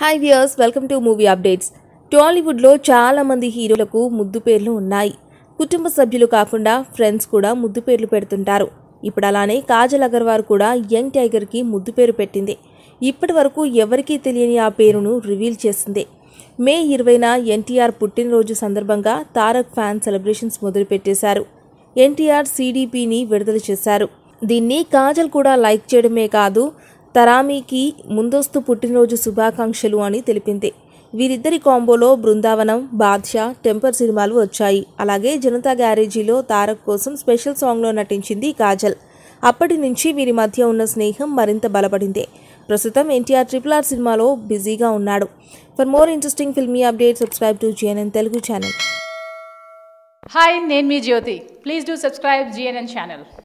hi viewers welcome to movie updates టాలీవుడ్లో చాలామంది హీరోలకు ముద్దు పేర్లు ఉన్నాయి కుటుంబ సభ్యులు కాకుండా ఫ్రెండ్స్ కూడా ముద్దు పేర్లు పెడుతుంటారు ఇప్పుడు అలానే కాజల్ అగర్వాల్ కూడా యంగ్ టైగర్కి ముద్దు పేరు పెట్టింది ఇప్పటి వరకు ఎవరికీ తెలియని ఆ పేరును రివీల్ చేసింది మే ఇరవైన ఎన్టీఆర్ పుట్టినరోజు సందర్భంగా తారక్ ఫ్యాన్ సెలబ్రేషన్స్ మొదలుపెట్టేశారు ఎన్టీఆర్ సీడీపీని విడుదల చేశారు దీన్ని కాజల్ కూడా లైక్ చేయడమే కాదు తరామీకి ముందస్తు పుట్టినరోజు శుభాకాంక్షలు అని తెలిపింది వీరిద్దరి కాంబోలో బృందావనం బాద్షా టెంపర్ సినిమాలు వచ్చాయి అలాగే జనతా గ్యారేజీలో తారక్ కోసం స్పెషల్ సాంగ్లో నటించింది కాజల్ అప్పటి నుంచి వీరి మధ్య ఉన్న స్నేహం మరింత బలపడింది ప్రస్తుతం ఎన్టీఆర్ ట్రిపుల్ ఆర్ సినిమాలో బిజీగా ఉన్నాడు for more interesting filmy update subscribe to GNN Telugu channel hi నేను మీ Jyothi please do subscribe GNN channel